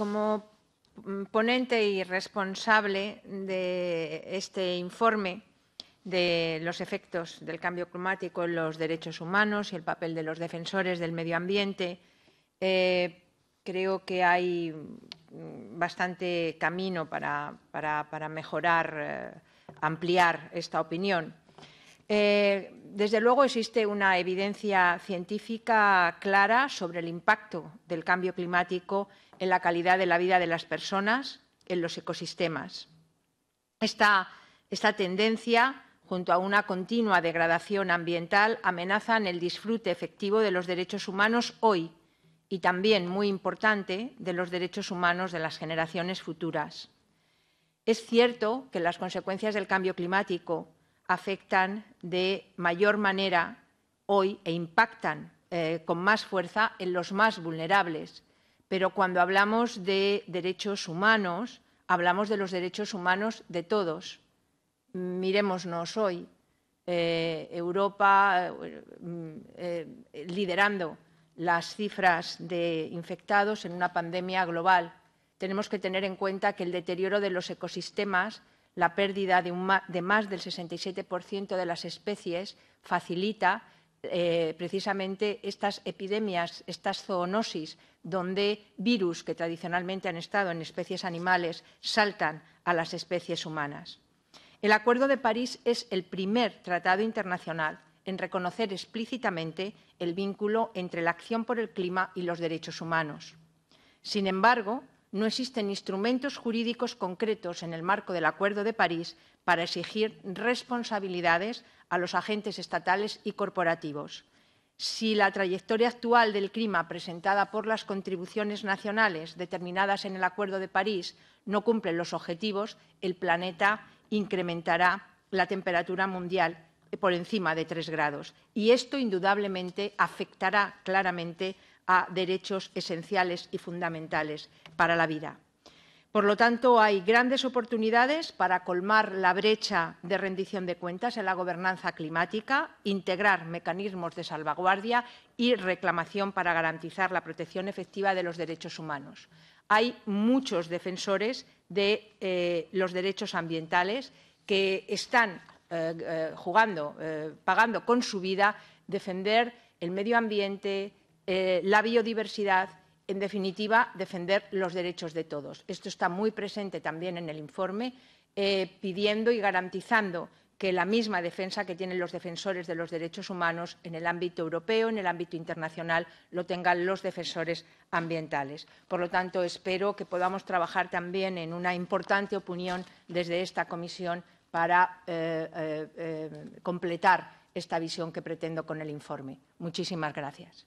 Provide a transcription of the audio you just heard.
como mm, ponente y responsable de este informe de los efectos del cambio climático en los derechos humanos y el papel de los defensores del medio ambiente. Eh, creo que hay mm, bastante camino para, mejorar, eh, ampliar esta opinión. Eh, desde luego existe una evidencia científica clara sobre el impacto del cambio climático en la calidad de la vida de las personas, en los ecosistemas. Esta, esta tendencia, junto a una continua degradación ambiental, amenazan el disfrute efectivo de los derechos humanos hoy y también, muy importante, de los derechos humanos de las generaciones futuras. Es cierto que las consecuencias del cambio climático afectan de mayor manera hoy e impactan eh, con más fuerza en los más vulnerables. Pero cuando hablamos de derechos humanos, hablamos de los derechos humanos de todos. Miremosnos hoy, eh, Europa eh, liderando las cifras de infectados en una pandemia global. Tenemos que tener en cuenta que el deterioro de los ecosistemas la pérdida de, de más del 67% de las especies facilita eh, precisamente estas epidemias, estas zoonosis, donde virus que tradicionalmente han estado en especies animales saltan a las especies humanas. El Acuerdo de París es el primer tratado internacional en reconocer explícitamente el vínculo entre la acción por el clima y los derechos humanos. Sin embargo, no existen instrumentos jurídicos concretos en el marco del Acuerdo de París para exigir responsabilidades a los agentes estatales y corporativos. Si la trayectoria actual del clima presentada por las contribuciones nacionales determinadas en el Acuerdo de París no cumple los objetivos, el planeta incrementará la temperatura mundial por encima de tres grados. Y esto indudablemente afectará claramente a derechos esenciales y fundamentales para la vida. Por lo tanto, hay grandes oportunidades para colmar la brecha de rendición de cuentas en la gobernanza climática, integrar mecanismos de salvaguardia y reclamación para garantizar la protección efectiva de los derechos humanos. Hay muchos defensores de eh, los derechos ambientales que están eh, eh, jugando, pagando con su vida defender el medio ambiente, eh, la biodiversidad, en definitiva, defender los derechos de todos. Esto está muy presente también en el informe, eh, pidiendo y garantizando que la misma defensa que tienen los defensores de los derechos humanos en el ámbito europeo, en el ámbito internacional, lo tengan los defensores ambientales. Por lo tanto, espero que podamos trabajar también en una importante opinión desde esta comisión para eh, completar esta visión que pretendo con el informe. Muchísimas gracias.